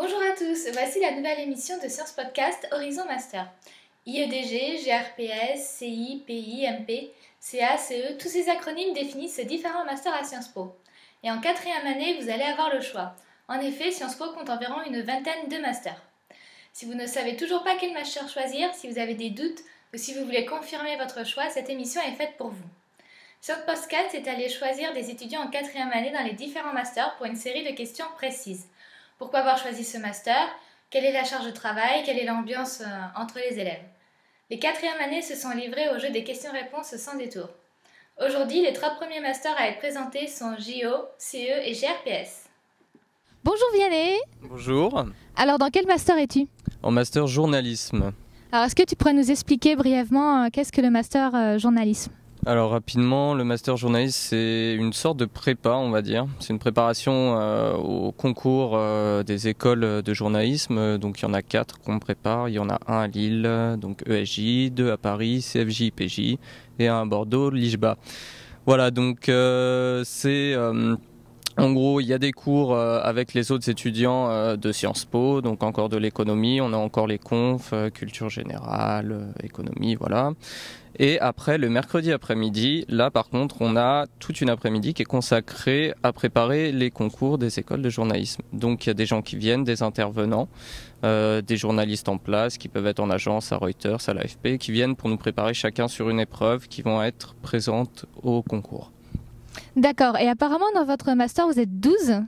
Bonjour à tous, voici la nouvelle émission de Sciences Podcast Horizon Master. IEDG, GRPS, CI, PI, MP, CA, CE, tous ces acronymes définissent différents masters à Sciences Po. Et en quatrième année, vous allez avoir le choix. En effet, Sciences Po compte environ une vingtaine de masters. Si vous ne savez toujours pas quel master choisir, si vous avez des doutes ou si vous voulez confirmer votre choix, cette émission est faite pour vous. Sciences Podcast est allé choisir des étudiants en quatrième année dans les différents masters pour une série de questions précises pourquoi avoir choisi ce master, quelle est la charge de travail, quelle est l'ambiance euh, entre les élèves. Les quatrièmes années se sont livrées au jeu des questions-réponses sans détour. Aujourd'hui, les trois premiers masters à être présentés sont JO, CE et GRPS. Bonjour Vianney Bonjour Alors dans quel master es-tu En master journalisme. Alors est-ce que tu pourrais nous expliquer brièvement euh, qu'est-ce que le master euh, journalisme alors rapidement, le master journaliste, c'est une sorte de prépa, on va dire. C'est une préparation euh, au concours euh, des écoles de journalisme. Donc il y en a quatre qu'on prépare. Il y en a un à Lille, donc ESJ, deux à Paris, CFJ, PJ, et un à Bordeaux, l'IJBA. Voilà, donc euh, c'est en gros, il y a des cours euh, avec les autres étudiants euh, de Sciences Po, donc encore de l'économie, on a encore les confs, euh, culture générale, économie, voilà. Et après, le mercredi après-midi, là par contre, on a toute une après-midi qui est consacrée à préparer les concours des écoles de journalisme. Donc il y a des gens qui viennent, des intervenants, des journalistes en place qui peuvent être en agence à Reuters, à l'AFP, qui viennent pour nous préparer chacun sur une épreuve qui vont être présentes au concours. D'accord. Et apparemment, dans votre master, vous êtes 12.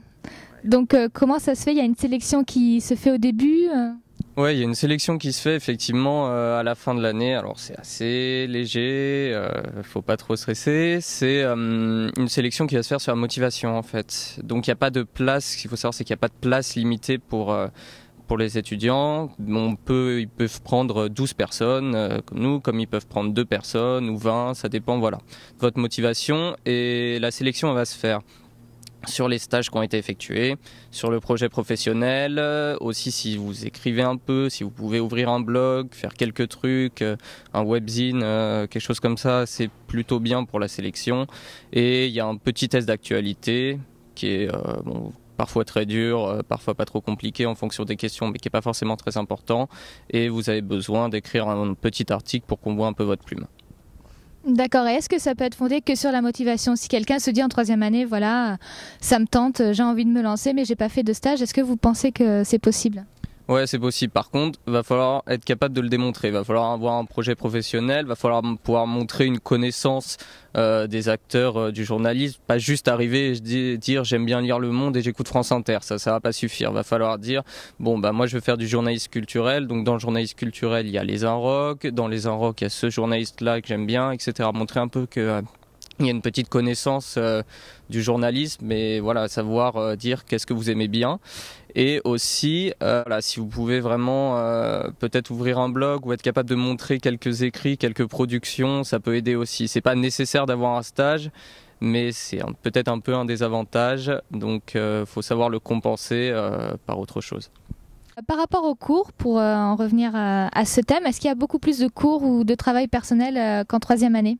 Donc, euh, comment ça se fait Il y a une sélection qui se fait au début euh? Oui, il y a une sélection qui se fait effectivement euh, à la fin de l'année. Alors, c'est assez léger, ne faut pas trop stresser. C'est une sélection qui va se faire sur la motivation en fait. Donc, il n'y a pas de place. Ce qu'il faut savoir, c'est qu'il n'y a pas de place limitée pour pour les étudiants. On peut, ils peuvent prendre 12 personnes, euh, comme nous, comme ils peuvent prendre 2 personnes ou 20, ça dépend, voilà, votre motivation. Et la sélection, va se faire sur les stages qui ont été effectués, sur le projet professionnel, euh, aussi si vous écrivez un peu, si vous pouvez ouvrir un blog, faire quelques trucs, euh, un webzine, quelque chose comme ça, c'est plutôt bien pour la sélection. Et il y a un petit test d'actualité qui est parfois très dur, euh, parfois pas trop compliqué en fonction des questions, mais qui n'est pas forcément très important. Et vous avez besoin d'écrire un petit article pour qu'on voit un peu votre plume. D'accord. Et est-ce que ça peut être fondé que sur la motivation Si quelqu'un se dit en troisième année, voilà, ça me tente, j'ai envie de me lancer, mais j'ai pas fait de stage, est-ce que vous pensez que c'est possible Ouais, c'est possible. Par contre, va falloir être capable de le démontrer. Va falloir avoir un projet professionnel. Va falloir pouvoir montrer une connaissance euh, des acteurs euh, du journalisme. Pas juste arriver et dire j'aime bien lire Le Monde et j'écoute France Inter. Ça, ça va pas suffire. Va falloir dire bon bah moi je veux faire du journalisme culturel. Donc dans le journalisme culturel, il y a les Inrocks. Dans les Inrocks, il y a ce journaliste là que j'aime bien, etc. Montrer un peu que euh, il y a une petite connaissance euh, du journalisme, mais voilà, savoir euh, dire qu'est-ce que vous aimez bien. Et aussi, euh, voilà, si vous pouvez vraiment peut-être ouvrir un blog ou être capable de montrer quelques écrits, quelques productions, ça peut aider aussi. C'est pas nécessaire d'avoir un stage, mais c'est peut-être un peu un désavantage. Donc, faut savoir le compenser par autre chose. Par rapport aux cours, pour en revenir à ce thème, est-ce qu'il y a beaucoup plus de cours ou de travail personnel qu'en troisième année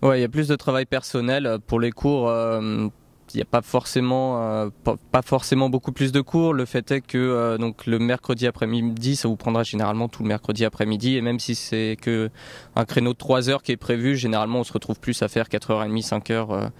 Ouais, il y a plus de travail personnel euh, pour les cours. Euh, il n'y a pas forcément, euh, pas forcément beaucoup plus de cours. Le fait est que donc le mercredi après-midi, ça vous prendra généralement tout le mercredi après-midi. Et même si c'est que un créneau de 3 heures qui est prévu, généralement on se retrouve plus à faire 4h30, 5 heures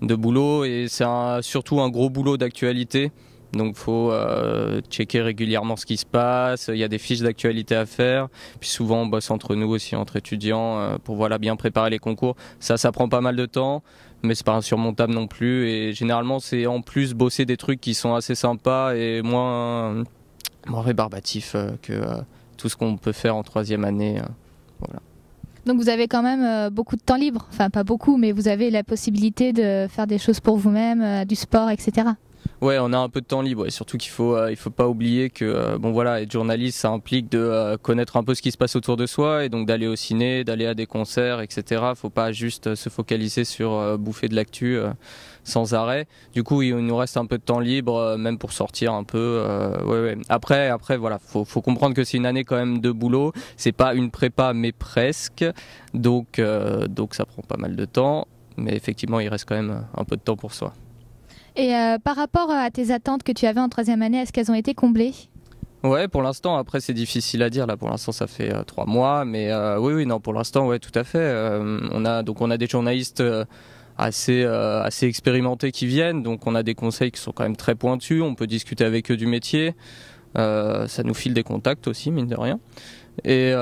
de boulot. Et c'est surtout un gros boulot d'actualité. Donc faut euh, checker régulièrement ce qui se passe, il y a des fiches d'actualité à faire, puis souvent on bosse entre nous aussi, entre étudiants, euh, pour voilà, bien préparer les concours. Ça, ça prend pas mal de temps, mais c'est pas insurmontable non plus, et généralement c'est en plus bosser des trucs qui sont assez sympas et moins, moins rébarbatifs euh, que tout ce qu'on peut faire en troisième année. voilà. Donc vous avez quand même beaucoup de temps libre, enfin pas beaucoup, mais vous avez la possibilité de faire des choses pour vous-même, du sport, etc. Ouais, on a un peu de temps libre et surtout qu'il faut euh, il faut pas oublier que euh, bon voilà, être journaliste ça implique de euh, connaître un peu ce qui se passe autour de soi et donc d'aller au ciné, d'aller à des concerts, etc. Faut pas juste se focaliser sur bouffer de l'actu sans arrêt. Du coup, il nous reste un peu de temps libre même pour sortir un peu. Après après voilà, faut faut comprendre que c'est une année quand même de boulot. C'est pas une prépa mais presque. Donc donc ça prend pas mal de temps, mais effectivement il reste quand même un peu de temps pour soi. Et euh, par rapport euh, à tes attentes que tu avais en troisième année, est-ce qu'elles ont été comblées Ouais, pour l'instant. Après, c'est difficile à dire. Là, pour l'instant, ça fait euh, trois mois, mais oui, oui, non, pour l'instant, ouais, tout à fait. on a donc on a des journalistes assez assez expérimentés qui viennent, donc on a des conseils qui sont quand même très pointus. On peut discuter avec eux du métier. ça nous file des contacts aussi, mine de rien. Et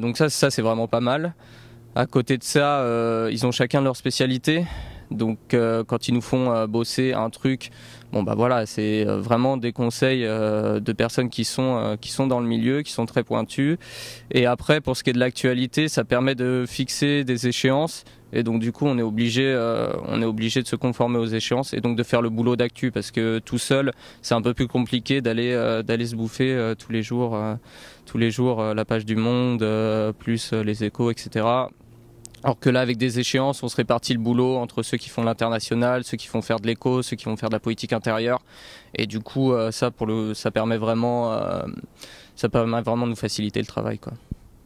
donc ça, ça c'est vraiment pas mal. À côté de ça, ils ont chacun leur spécialité. Donc euh, quand ils nous font euh, bosser un truc, bon bah voilà, c'est euh, vraiment des conseils de personnes qui sont qui sont dans le milieu, qui sont très pointues. Et après, pour ce qui est de l'actualité, ça permet de fixer des échéances. Et donc du coup, on est obligé, on est obligé de se conformer aux échéances et donc de faire le boulot d'actu parce que tout seul, c'est un peu plus compliqué d'aller d'aller se bouffer tous les jours, tous les jours la page du Monde, plus les Échos, etc. Alors que là, avec des échéances, on se répartit le boulot entre ceux qui font l'international, ceux qui font faire de l'éco, ceux qui vont faire de la politique intérieure. Et du coup, euh, ça, pour le, ça permet vraiment, euh, ça permet vraiment de nous faciliter le travail, quoi.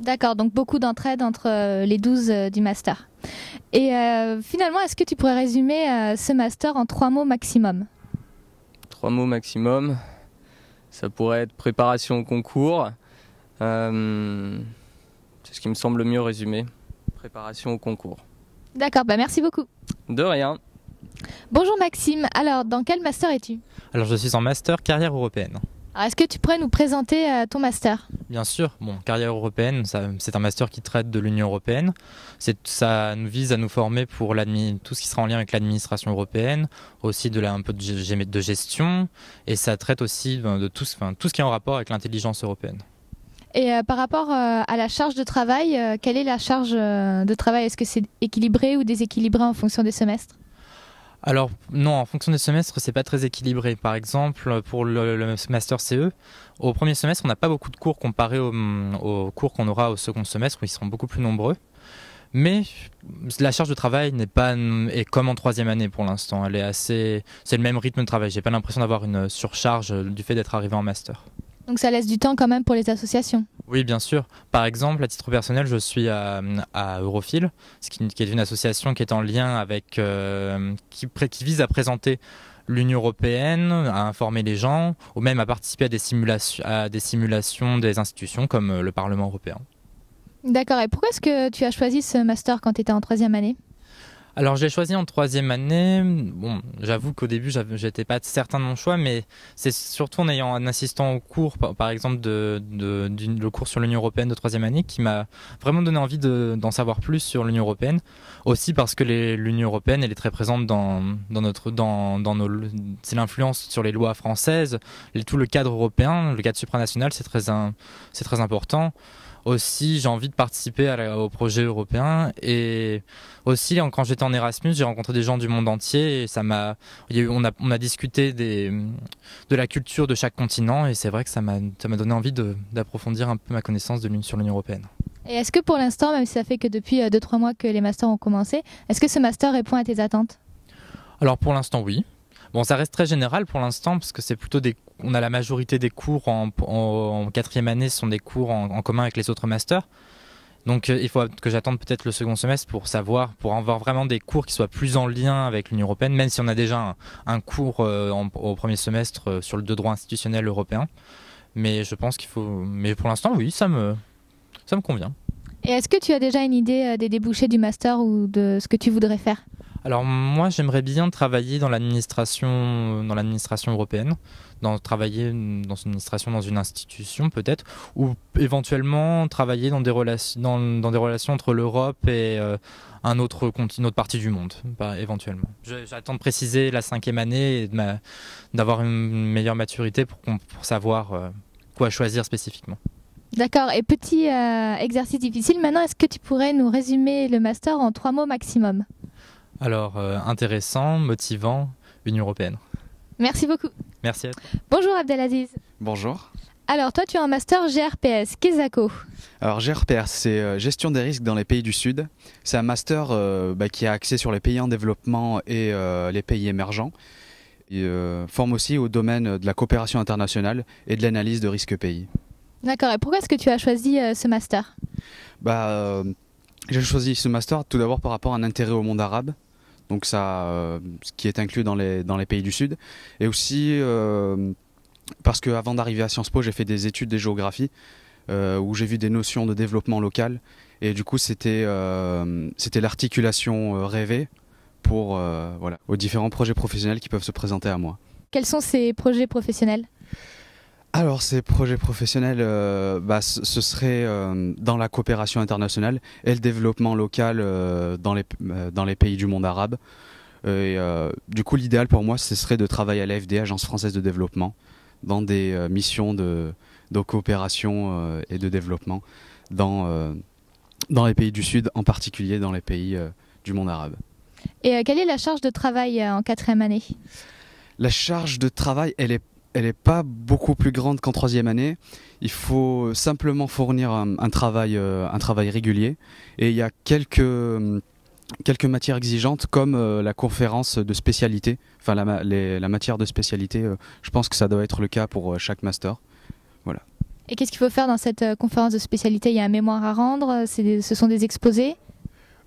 D'accord, donc beaucoup d'entraide entre euh, les 12 du master. Et finalement, est-ce que tu pourrais résumer ce master en trois mots maximum Trois mots maximum, ça pourrait être préparation au concours. c'est ce qui me semble le mieux résumé préparation au concours. D'accord, bah merci beaucoup. De rien. Bonjour Maxime, alors dans quel master es-tu Alors je suis en master carrière européenne. est-ce que tu pourrais nous présenter euh, ton master Bien sûr, bon, carrière européenne, c'est un master qui traite de l'Union européenne. Ça nous vise à nous former pour tout ce qui sera en lien avec l'administration européenne, aussi de la, un peu de, gestion, et ça traite aussi ben, de, tout, tout ce qui est en rapport avec l'intelligence européenne. Et euh, par rapport euh, à la charge de travail, euh, quelle est la charge de travail Est-ce que c'est équilibré ou déséquilibré en fonction des semestres alors non, en fonction des semestres, c'est pas très équilibré. Par exemple, pour le, master CE, au premier semestre, on n'a pas beaucoup de cours comparé mm, aux cours qu'on aura au second semestre, où ils seront beaucoup plus nombreux. Mais la charge de travail n'est pas est comme en troisième année pour l'instant. Elle est c'est le même rythme de travail. J'ai pas l'impression d'avoir une surcharge du fait d'être arrivé en master. Donc ça laisse du temps quand même pour les associations. Oui, bien sûr. Par exemple, à titre personnel, je suis à, à Europhile, qui est une association qui est en lien avec, euh, qui, vise à présenter l'Union européenne, à informer les gens, ou même à participer à des, simulations, à des simulations des institutions comme euh, le Parlement européen. D'accord. Et pourquoi est-ce que tu as choisi ce master quand tu étais en troisième année alors j'ai choisi en troisième année. Bon, j'avoue qu'au début j'étais pas certain de mon choix, mais c'est surtout en ayant un assistant au cours, par exemple de, le cours sur l'Union européenne de troisième année, qui m'a vraiment donné envie d'en savoir plus sur l'Union européenne. Aussi parce que l'Union européenne elle est très présente dans, dans notre dans, dans nos c'est l'influence sur les lois françaises, tout le cadre européen, le cadre supranational, c'est très c'est très important aussi j'ai envie de participer au projet européen et aussi quand j'étais en Erasmus j'ai rencontré des gens du monde entier et ça m'a on a, on a discuté des, de la culture de chaque continent et c'est vrai que ça m'a donné envie d'approfondir un peu ma connaissance de sur l'Union européenne. Et est-ce que pour l'instant, même si ça fait que depuis 2-3 euh, mois que les masters ont commencé, est-ce que ce master répond à tes attentes Alors pour l'instant oui, Bon, ça reste très général pour l'instant parce que c'est plutôt des. On a la majorité des cours en, quatrième année ce sont des cours en, commun avec les autres masters. Donc euh, il faut que j'attende peut-être le second semestre pour savoir, pour avoir vraiment des cours qui soient plus en lien avec l'Union européenne, même si on a déjà un, cours euh, au premier semestre euh, sur le de droit institutionnel européen. Mais je pense qu'il faut. Mais pour l'instant, oui, ça me, ça me convient. Et est-ce que tu as déjà une idée des débouchés du master ou de ce que tu voudrais faire alors moi, j'aimerais bien travailler dans l'administration, euh, dans l'administration européenne, dans, travailler mm, dans une administration, dans une institution peut-être, ou éventuellement travailler dans des relations, dans, des relations entre l'Europe et une euh, un autre continent, partie du monde, éventuellement. J'attends de préciser la cinquième année et d'avoir une meilleure maturité pour, savoir euh, quoi choisir spécifiquement. D'accord. Et petit exercice difficile. Maintenant, est-ce que tu pourrais nous résumer le master en trois mots maximum alors, euh, intéressant, motivant, l'Union européenne. Merci beaucoup. Merci à toi. Bonjour Abdelaziz. Bonjour. Alors, toi, tu as un master GRPS. Qu'est-ce Alors, GRPS, c'est euh, Gestion des risques dans les pays du Sud. C'est un master euh, bah, qui est axé sur les pays en développement et les pays émergents. Il forme aussi au domaine de la coopération internationale et de l'analyse de risques pays. D'accord. Et pourquoi est-ce que tu as choisi ce master bah, J'ai choisi ce master tout d'abord par rapport à un intérêt au monde arabe donc ça, euh, ce qui est inclus dans les, dans les pays du Sud. Et aussi euh, parce qu'avant d'arriver à Sciences Po, j'ai fait des études de géographie euh, où j'ai vu des notions de développement local. Et du coup, c'était c'était l'articulation rêvée pour aux différents projets professionnels qui peuvent se présenter à moi. Quels sont ces projets professionnels alors ces projets professionnels, euh, bah, ce serait euh, dans la coopération internationale et le développement local euh, dans, les, pays du monde arabe. Et, du coup, l'idéal pour moi, ce serait de travailler à l'AFD, Agence française de développement, dans des missions de, coopération et de développement dans, dans les pays du Sud, en particulier dans les pays du monde arabe. Et quelle est la charge de travail en quatrième année La charge de travail, elle est elle n'est pas beaucoup plus grande qu'en troisième année. Il faut simplement fournir un, travail, euh, un travail régulier. Et il y a quelques, hum, quelques matières exigeantes comme euh, la conférence de spécialité, enfin la, matière de spécialité. Euh, je pense que ça doit être le cas pour chaque master. Voilà. Et qu'est-ce qu'il faut faire dans cette conférence de spécialité Il y a un mémoire à rendre, ce sont des exposés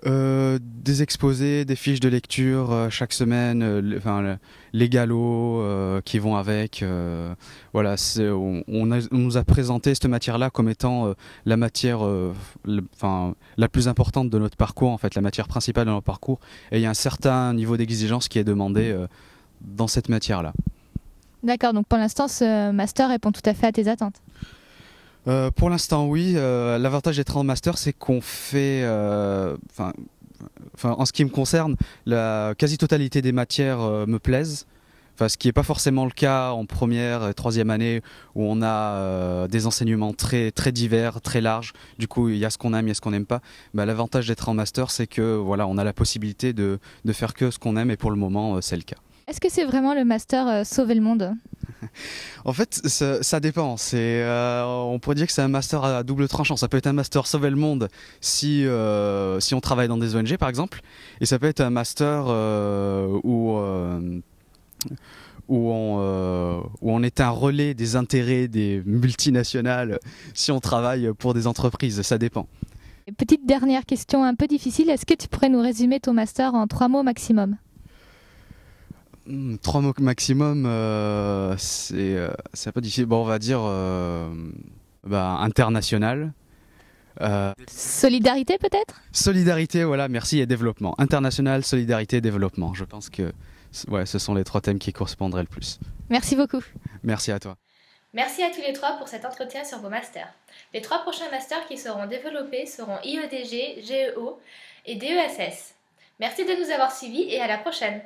euh, des exposés, des fiches de lecture euh, chaque semaine, euh, les galops qui vont avec. voilà, on, on, nous a présenté cette matière-là comme étant la matière enfin, la plus importante de notre parcours, en fait, la matière principale de notre parcours. Et il y a un certain niveau d'exigence qui est demandé dans cette matière-là. D'accord, donc pour l'instant, ce master répond tout à fait à tes attentes. Euh, pour l'instant, oui. Euh, l'avantage d'être en master, c'est qu'on fait, euh, en ce qui me concerne, la quasi-totalité des matières me plaisent. Enfin, ce qui n'est pas forcément le cas en première et troisième année où on a des enseignements très, très divers, très larges. Du coup, il y a ce qu'on aime, il ce qu'on n'aime pas. Bah, l'avantage d'être en master, c'est que voilà, on a la possibilité de, de faire que ce qu'on aime et pour le moment, c'est le cas. Est-ce que c'est vraiment le master euh, Sauver le monde en fait, ça, dépend. Euh, on pourrait dire que c'est un master à double tranchant. Ça peut être un master sauver le monde si, euh, on travaille dans des ONG, par exemple, et ça peut être un master où, on, où on est un relais des intérêts des multinationales si on travaille pour des entreprises. Ça dépend. Petite dernière question un peu difficile. Est-ce que tu pourrais nous résumer ton master en trois mots maximum Mm, trois mots maximum, euh, euh, c'est pas difficile. Bon, on va dire euh, bah, international. solidarité peut-être Solidarité, voilà, merci, et développement. International, solidarité, développement. Je pense que ouais, ce sont les trois thèmes qui correspondraient le plus. Merci beaucoup. Merci à toi. Merci à tous les trois pour cet entretien sur vos masters. Les trois prochains masters qui seront développés seront IEDG, GEO et DESS. Merci de nous avoir suivis et à la prochaine.